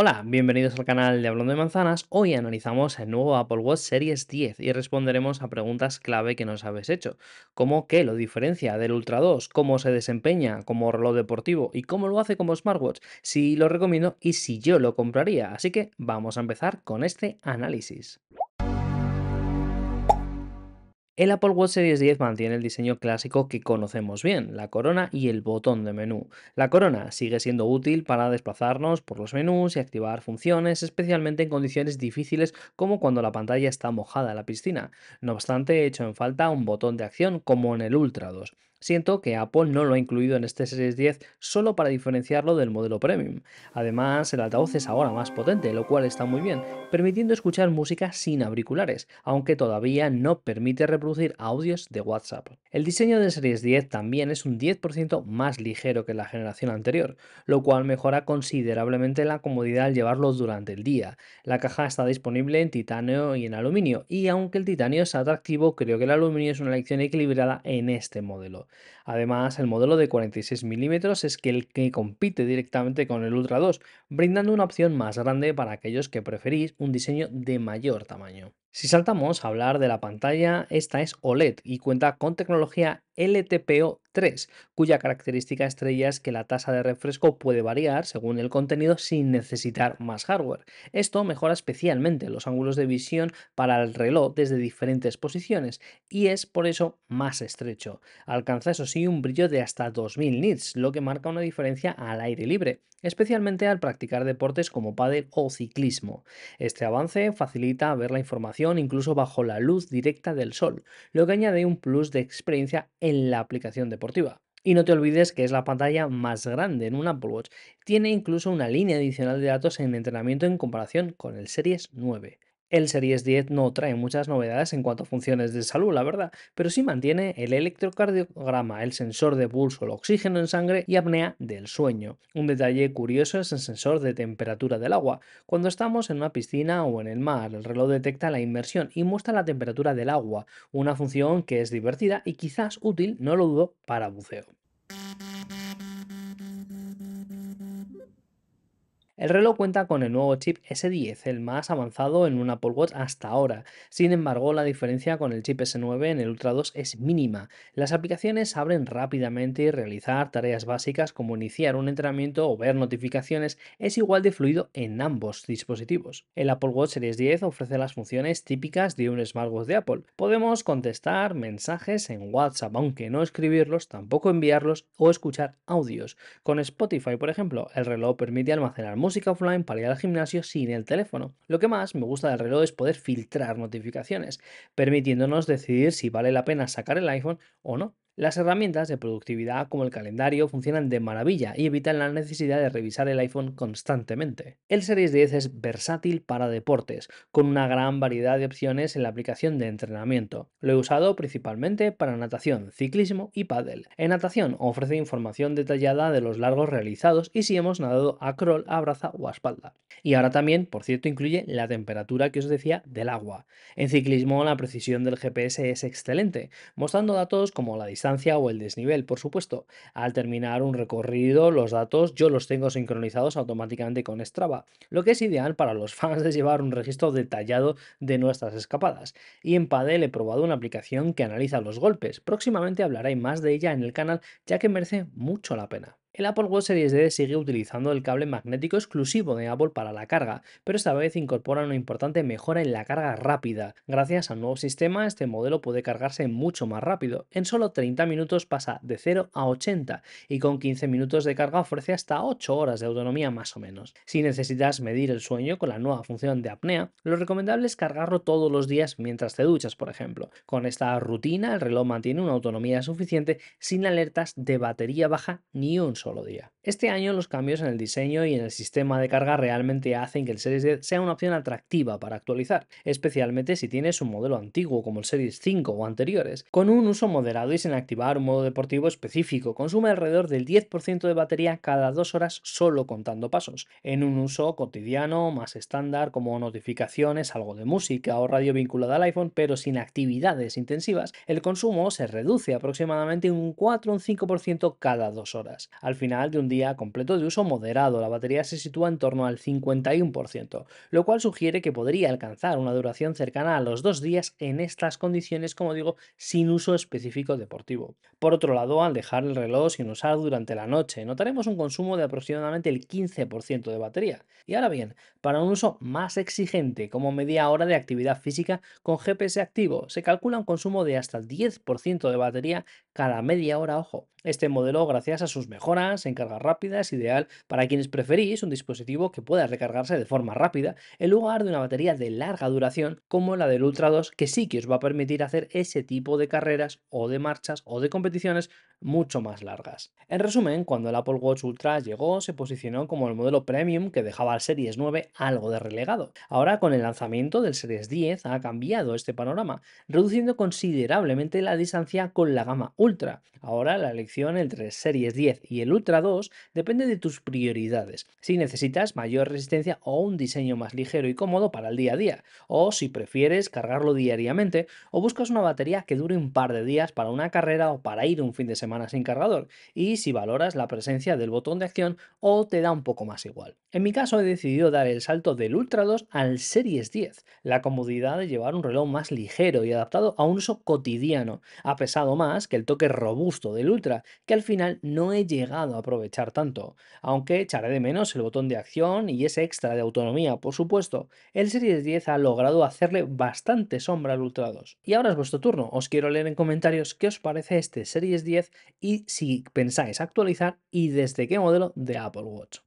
Hola, bienvenidos al canal de Hablando de Manzanas. Hoy analizamos el nuevo Apple Watch Series 10 y responderemos a preguntas clave que nos habéis hecho, como qué lo diferencia del Ultra 2, cómo se desempeña como reloj deportivo y cómo lo hace como smartwatch, si lo recomiendo y si yo lo compraría. Así que vamos a empezar con este análisis. El Apple Watch Series 10 mantiene el diseño clásico que conocemos bien, la corona y el botón de menú. La corona sigue siendo útil para desplazarnos por los menús y activar funciones, especialmente en condiciones difíciles como cuando la pantalla está mojada en la piscina. No obstante, he hecho en falta un botón de acción como en el Ultra 2. Siento que Apple no lo ha incluido en este Series 10 solo para diferenciarlo del modelo premium. Además, el altavoz es ahora más potente, lo cual está muy bien, permitiendo escuchar música sin auriculares, aunque todavía no permite reproducir audios de WhatsApp. El diseño de Series 10 también es un 10% más ligero que la generación anterior, lo cual mejora considerablemente la comodidad al llevarlo durante el día. La caja está disponible en titanio y en aluminio, y aunque el titanio es atractivo, creo que el aluminio es una elección equilibrada en este modelo. Además, el modelo de 46 mm es el que compite directamente con el Ultra 2, brindando una opción más grande para aquellos que preferís un diseño de mayor tamaño. Si saltamos a hablar de la pantalla, esta es OLED y cuenta con tecnología LTPO3, cuya característica estrella es que la tasa de refresco puede variar según el contenido sin necesitar más hardware. Esto mejora especialmente los ángulos de visión para el reloj desde diferentes posiciones y es por eso más estrecho. Alcanza eso sí un brillo de hasta 2000 nits, lo que marca una diferencia al aire libre, especialmente al practicar deportes como paddle o ciclismo. Este avance facilita ver la información incluso bajo la luz directa del sol, lo que añade un plus de experiencia en la aplicación deportiva. Y no te olvides que es la pantalla más grande en un Apple Watch. Tiene incluso una línea adicional de datos en entrenamiento en comparación con el Series 9. El Series 10 no trae muchas novedades en cuanto a funciones de salud, la verdad, pero sí mantiene el electrocardiograma, el sensor de pulso, el oxígeno en sangre y apnea del sueño. Un detalle curioso es el sensor de temperatura del agua. Cuando estamos en una piscina o en el mar, el reloj detecta la inmersión y muestra la temperatura del agua, una función que es divertida y quizás útil, no lo dudo, para buceo. El reloj cuenta con el nuevo chip S10, el más avanzado en un Apple Watch hasta ahora. Sin embargo, la diferencia con el chip S9 en el Ultra 2 es mínima. Las aplicaciones abren rápidamente y realizar tareas básicas como iniciar un entrenamiento o ver notificaciones es igual de fluido en ambos dispositivos. El Apple Watch Series 10 ofrece las funciones típicas de un smartwatch de Apple. Podemos contestar mensajes en WhatsApp, aunque no escribirlos, tampoco enviarlos o escuchar audios. Con Spotify, por ejemplo, el reloj permite almacenar música offline para ir al gimnasio sin el teléfono. Lo que más me gusta del reloj es poder filtrar notificaciones, permitiéndonos decidir si vale la pena sacar el iPhone o no. Las herramientas de productividad como el calendario funcionan de maravilla y evitan la necesidad de revisar el iPhone constantemente. El Series 10 es versátil para deportes, con una gran variedad de opciones en la aplicación de entrenamiento. Lo he usado principalmente para natación, ciclismo y paddle. En natación ofrece información detallada de los largos realizados y si hemos nadado a crawl, a braza o a espalda. Y ahora también, por cierto, incluye la temperatura que os decía del agua. En ciclismo la precisión del GPS es excelente, mostrando datos como la distancia o el desnivel. Por supuesto, al terminar un recorrido, los datos yo los tengo sincronizados automáticamente con Strava, lo que es ideal para los fans de llevar un registro detallado de nuestras escapadas. Y en Padel he probado una aplicación que analiza los golpes. Próximamente hablaré más de ella en el canal, ya que merece mucho la pena. El Apple Watch Series D sigue utilizando el cable magnético exclusivo de Apple para la carga, pero esta vez incorpora una importante mejora en la carga rápida. Gracias al nuevo sistema, este modelo puede cargarse mucho más rápido. En solo 30 minutos pasa de 0 a 80 y con 15 minutos de carga ofrece hasta 8 horas de autonomía más o menos. Si necesitas medir el sueño con la nueva función de apnea, lo recomendable es cargarlo todos los días mientras te duchas, por ejemplo. Con esta rutina, el reloj mantiene una autonomía suficiente sin alertas de batería baja ni un solo solo día. Este año los cambios en el diseño y en el sistema de carga realmente hacen que el Series 10 sea una opción atractiva para actualizar, especialmente si tienes un modelo antiguo como el Series 5 o anteriores. Con un uso moderado y sin activar un modo deportivo específico, consume alrededor del 10% de batería cada dos horas solo contando pasos, en un uso cotidiano más estándar como notificaciones, algo de música o radio vinculada al iPhone, pero sin actividades intensivas, el consumo se reduce aproximadamente un 4 o un 5% cada dos horas. Al final de un día completo de uso moderado. La batería se sitúa en torno al 51%, lo cual sugiere que podría alcanzar una duración cercana a los dos días en estas condiciones, como digo, sin uso específico deportivo. Por otro lado, al dejar el reloj sin usar durante la noche, notaremos un consumo de aproximadamente el 15% de batería. Y ahora bien, para un uso más exigente, como media hora de actividad física con GPS activo, se calcula un consumo de hasta el 10% de batería cada media hora, ojo. Este modelo, gracias a sus mejoras en carga rápida, es ideal para quienes preferís un dispositivo que pueda recargarse de forma rápida en lugar de una batería de larga duración como la del Ultra 2, que sí que os va a permitir hacer ese tipo de carreras o de marchas o de competiciones mucho más largas. En resumen, cuando el Apple Watch Ultra llegó, se posicionó como el modelo premium que dejaba al Series 9 algo de relegado. Ahora, con el lanzamiento del Series 10, ha cambiado este panorama, reduciendo considerablemente la distancia con la gama Ultra. Ahora, la elección entre series 10 y el Ultra 2 depende de tus prioridades, si necesitas mayor resistencia o un diseño más ligero y cómodo para el día a día, o si prefieres cargarlo diariamente o buscas una batería que dure un par de días para una carrera o para ir un fin de semana sin cargador, y si valoras la presencia del botón de acción o te da un poco más igual. En mi caso he decidido dar el salto del Ultra 2 al Series 10, la comodidad de llevar un reloj más ligero y adaptado a un uso cotidiano, ha pesado más que el toque robusto del Ultra, que al final no he llegado a aprovechar tanto, aunque echaré de menos el botón de acción y ese extra de autonomía, por supuesto. El Series 10 ha logrado hacerle bastante sombra al Ultra 2. Y ahora es vuestro turno, os quiero leer en comentarios qué os parece este Series 10 y si pensáis actualizar y desde qué modelo de Apple Watch.